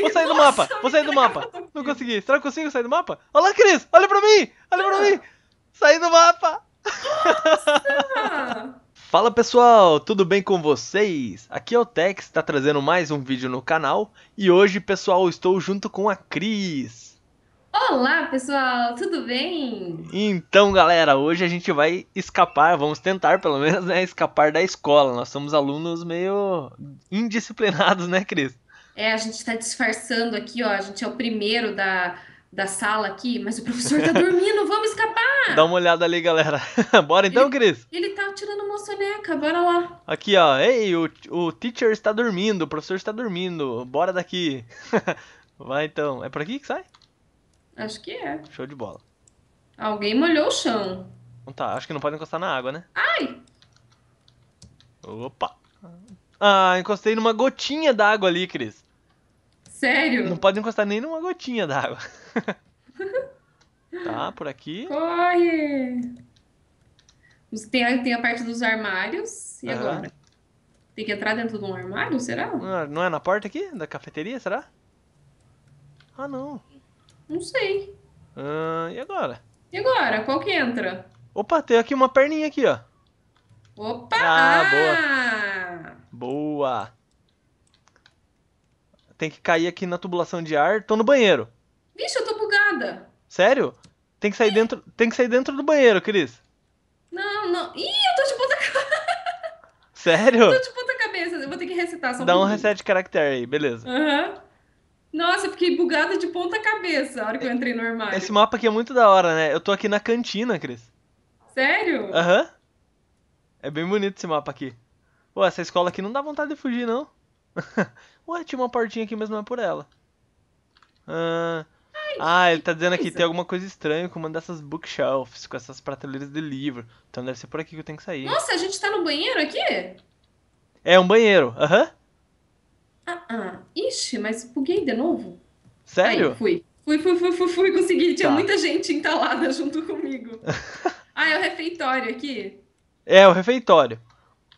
Vou sair do mapa, vou sair do mapa. Não consegui. Será que consigo sair do mapa? Olha lá, Cris, olha pra mim, olha pra mim. Saí do mapa. Nossa. Fala pessoal, tudo bem com vocês? Aqui é o Tex, tá trazendo mais um vídeo no canal. E hoje, pessoal, estou junto com a Cris. Olá pessoal, tudo bem? Então galera, hoje a gente vai escapar, vamos tentar pelo menos, né, escapar da escola. Nós somos alunos meio indisciplinados, né, Cris? É, a gente está disfarçando aqui, ó. A gente é o primeiro da, da sala aqui, mas o professor tá dormindo, vamos escapar! Dá uma olhada ali, galera. bora então, ele, Cris? Ele tá tirando uma soneca, bora lá. Aqui, ó. Ei, o, o teacher está dormindo, o professor está dormindo. Bora daqui. Vai então. É por aqui que sai? Acho que é. Show de bola. Alguém molhou o chão. Não tá, acho que não pode encostar na água, né? Ai! Opa! Ah, encostei numa gotinha d'água ali, Cris. Sério? Não pode encostar nem numa gotinha d'água. tá, por aqui. Corre! Tem a, tem a parte dos armários. E agora? Tem que entrar dentro de um armário, será? É, não é na porta aqui? Da cafeteria, será? Ah, não. Não sei. Ah, e agora? E agora? Qual que entra? Opa, tem aqui uma perninha aqui, ó. Opa! Ah, boa. Ah! Boa. Tem que cair aqui na tubulação de ar. Tô no banheiro. Vixe, eu tô bugada. Sério? Tem que sair, dentro, tem que sair dentro do banheiro, Cris. Não, não. Ih, eu tô de ponta cabeça. Sério? Eu tô de ponta cabeça. Eu vou ter que recetar. só Dá um, reset de caractere aí, beleza. Aham. Uhum. Nossa, eu fiquei bugada de ponta cabeça a hora que eu entrei no armário. Esse mapa aqui é muito da hora, né? Eu tô aqui na cantina, Cris. Sério? Aham. Uhum. É bem bonito esse mapa aqui. Pô, essa escola aqui não dá vontade de fugir, não. Ué, tinha uma portinha aqui, mas não é por ela. Ah, Ai, ah ele tá dizendo aqui que tem alguma coisa estranha com uma dessas bookshelves, com essas prateleiras de livro. Então deve ser por aqui que eu tenho que sair. Nossa, a gente tá no banheiro aqui? É um banheiro, aham. Uhum. Ah, ah. Ixi, mas buguei de novo. Sério? Aí, fui. Fui, fui, fui, fui, fui, consegui. Tinha tá. muita gente entalada junto comigo. ah, é o refeitório aqui? É, o refeitório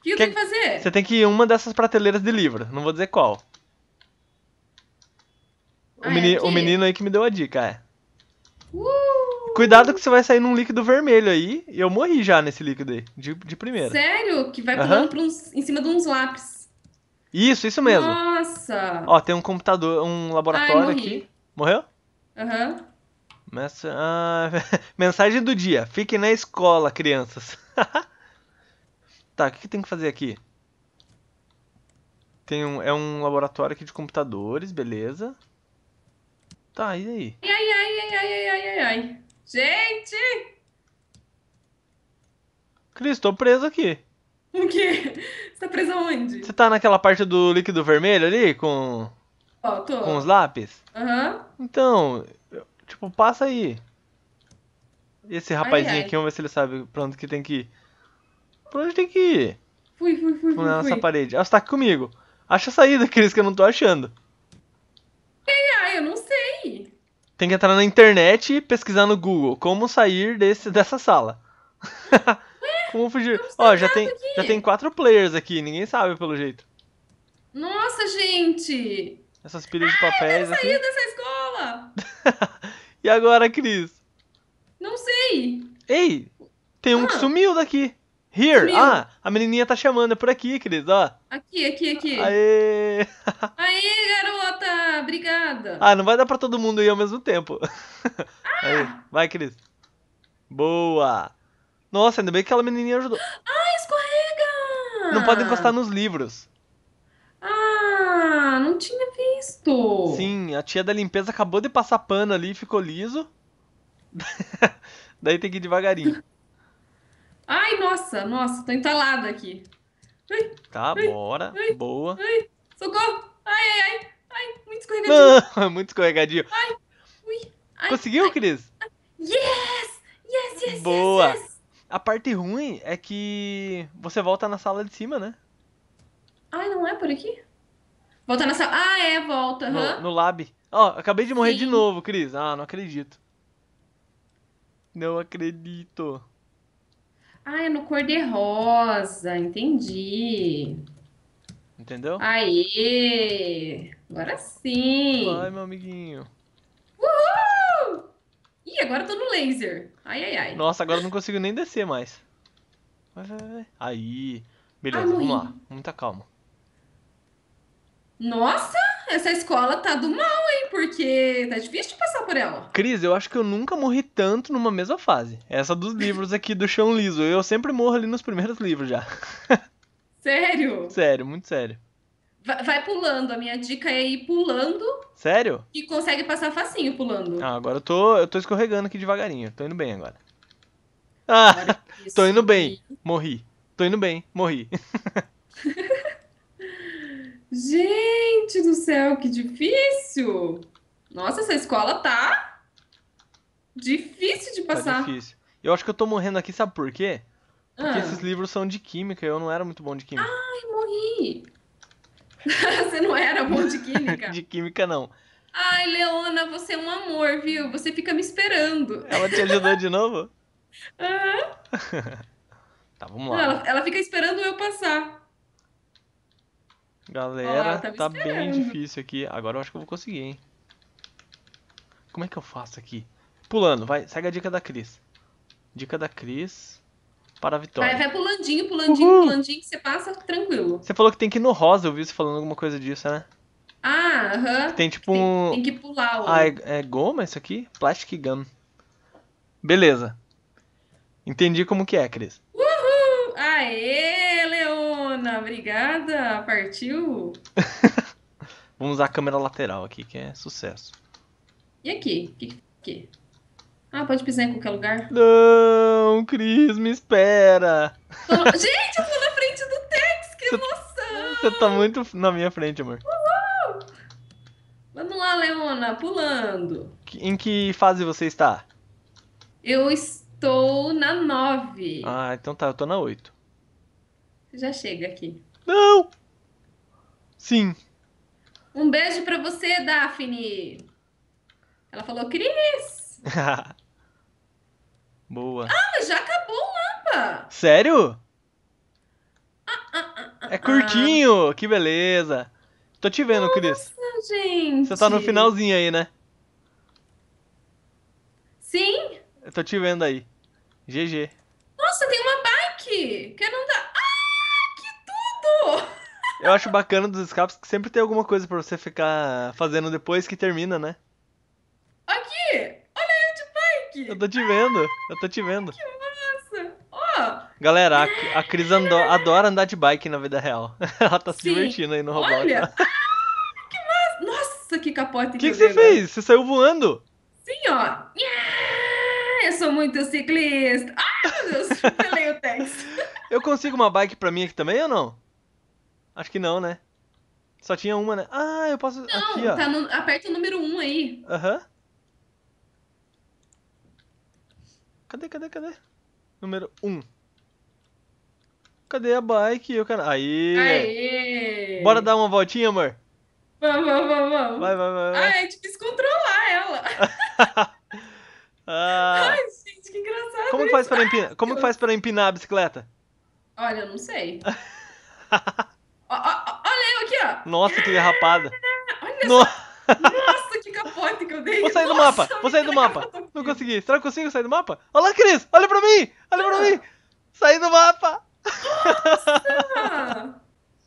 que eu tenho que fazer? Você tem que ir em uma dessas prateleiras de livro, não vou dizer qual. Ah, é o, meni, é o, menino aí que me deu a dica, é. Uh! Cuidado que você vai sair num líquido vermelho aí. E eu morri já nesse líquido aí, de, de primeira. Sério? Que vai pulando uhum. uns, em cima de uns lápis. Isso, isso mesmo. Nossa! Ó, tem um computador, um laboratório aqui. Morreu? Aham. Uhum. Mensagem do dia. Fiquem na escola, crianças. Tá, o que, que tem que fazer aqui? Tem um, é um laboratório aqui de computadores, beleza. Tá, e aí? Ai, ai, ai, ai, ai, ai, ai, ai. Gente! Cris, tô preso aqui. O quê? Você tá preso onde? Você tá naquela parte do líquido vermelho ali, com... Ó, oh, tô. Com os lápis? Aham. Uhum. Então, tipo, passa aí. Esse rapazinho ai, ai. aqui, vamos ver se ele sabe pra onde que tem que ir. Por onde tem que ir? Fui, fui, fui, tipo, fui. Nessa parede. Ela ah, está aqui comigo. Acha a saída, Cris, que eu não tô achando. É? Ai, ah, eu não sei. Tem que entrar na internet e pesquisar no Google como sair desse, dessa sala. como fugir? Ó, já tem, já tem quatro players aqui, ninguém sabe pelo jeito. Nossa, gente! Essas pilhas Ai, de ah, papéis. Eu quero sair assim. dessa escola! e agora, Cris? Não sei! Ei! Tem um ah. que sumiu daqui! Here! Sumiu. Ah, a menininha tá chamando, é por aqui, Cris, ó. Aqui, aqui, aqui. Aê! Aê, garota! Obrigada! Ah, não vai dar pra todo mundo ir ao mesmo tempo. Ah! Aê. Vai, Cris. Boa! Nossa, ainda bem que aquela menininha ajudou. Ah, escorrega! Não pode encostar nos livros. Ah, não tinha visto. Sim, a tia da limpeza acabou de passar pano ali, ficou liso. Daí tem que ir devagarinho nossa, nossa, tô entalada aqui. Ai, tá, ai, bora. Ai, Boa. Ai, socorro! Ai, ai, ai, ai, muito escorregadinho. É muito escorregadinho. Ai, ui, ai, Conseguiu, ai, Cris? Yes! Yes, yes, Boa. Yes, yes. A parte ruim é que você volta na sala de cima, né? Ai, não é por aqui? Volta na sala. Ah, é, volta. No, no lab. Ó, oh, acabei de morrer Sim. de novo, Cris. Ah, não acredito. Não acredito. Ah, é no cor-de-rosa, entendi. Entendeu? Aí, Agora sim! Vai, meu amiguinho. Uhul! Ih, agora eu tô no laser. Ai, ai, ai. Nossa, agora eu não consigo nem descer mais. Vai, vai, vai. Aí. Beleza, Ai, vamos lá. Muita calma. Nossa, essa escola tá do mal, porque tá difícil de passar por ela. Cris, eu acho que eu nunca morri tanto numa mesma fase. Essa dos livros aqui do chão liso. Eu sempre morro ali nos primeiros livros já. Sério? Sério, muito sério. Vai pulando, a minha dica é ir pulando. Sério? E consegue passar facinho pulando. Ah, agora eu tô, eu tô escorregando aqui devagarinho. Tô indo bem agora. Ah, agora tô indo bem, morri. Tô indo bem, morri. Gente do céu, que difícil! Nossa, essa escola tá difícil de tá passar. Tá difícil. Eu acho que eu tô morrendo aqui, sabe por quê? Porque ah. esses livros são de química, eu não era muito bom de química. Ai, morri! você não era bom de química? de química, não. Ai, Leona, você é um amor, viu? Você fica me esperando. Ela te ajudou de novo? Aham. Uhum. tá, vamos lá. Ela, ela fica esperando eu passar. Galera, tá bem difícil aqui. Agora eu acho que eu vou conseguir, hein? Como é que eu faço aqui? Pulando, vai. Segue a dica da Cris. Dica da Cris para a vitória. Vai, vai pulandinho, pulandinho, pulandinho, que você passa tranquilo. Você falou que tem que ir no rosa, eu vi você falando alguma coisa disso, né? Ah, aham. Uh -huh. Tem tipo tem, um... Tem que pular o... Ah, é, é goma isso aqui? Plastic Gun. Beleza. Entendi como que é, Cris. Uhul! Aê, Leandro! obrigada! Partiu! Vamos usar a câmera lateral aqui, que é sucesso. E aqui? Que, que? Ah, pode pisar em qualquer lugar? Não, Cris, me espera! Tô... Gente, eu tô na frente do Tex, que emoção! Você tá muito na minha frente, amor. Uhul! Vamos lá, Leona, pulando. Em que fase você está? Eu estou na 9. Ah, então tá, eu tô na 8. Já chega aqui. Não! Sim. Um beijo para você, Daphne. Ela falou, Cris. Boa. Ah, mas já acabou o mapa. Sério? Ah ah, ah, ah, ah, é curtinho, que beleza. Tô te vendo, Nossa, Cris. Nossa, gente. Você tá no finalzinho aí, né? Sim. Eu tô te vendo aí. GG. Nossa, tem uma bike. Quero eu acho bacana dos escapes que sempre tem alguma coisa para você ficar fazendo depois que termina, né? Aqui! Olha eu de bike! Eu tô te vendo, eu tô te vendo. Que massa! Ó! Oh. Galera, a, a Cris ando, adora andar de bike na vida real. Ela tá Sim. se divertindo aí no Roblox. Olha! Ah, que massa! Nossa, que capote O que, que você fez? Você saiu voando? Sim, ó! Eu sou muito ciclista! Ai, ah, meu Deus! Pelei o texto. Eu consigo uma bike pra mim aqui também ou não? Acho que não, né? Só tinha uma, né? Ah, eu posso. Não, aqui, ó. Tá no... aperta o número 1 um aí. Aham. Uhum. Cadê, cadê, cadê? Número 1. Um. Cadê a bike e o Aí! Aê! Bora dar uma voltinha, amor? Vamos, vamos, vamos. Vai, vai, vai. vai. Ah, é difícil tipo descontrolar ela. ah. Ai, gente, que engraçado. Como, isso. faz pra empinar, como faz para empinar a bicicleta? Olha, eu não sei. ó. Nossa, que derrapada. Olha no... Nossa, que capote que eu dei. Vou sair do mapa, vou sair do mapa. Não consegui. Será que consigo sair do mapa? Olha lá, Cris, olha pra mim. Olha ah. pra mim. Saí do mapa. Nossa.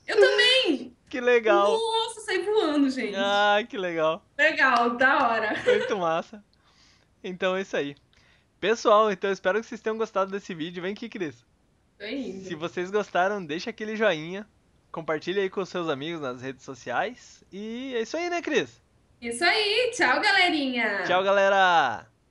eu também. Que legal. Nossa, saí voando, gente. Ah, que legal. Legal, da hora. Muito massa. Então é isso aí. Pessoal, então espero que vocês tenham gostado desse vídeo. Vem aqui, Cris. Se vocês gostaram, deixa aquele joinha, compartilha aí com seus amigos nas redes sociais. E é isso aí, né, Cris? Isso aí. Tchau, galerinha. Tchau, galera.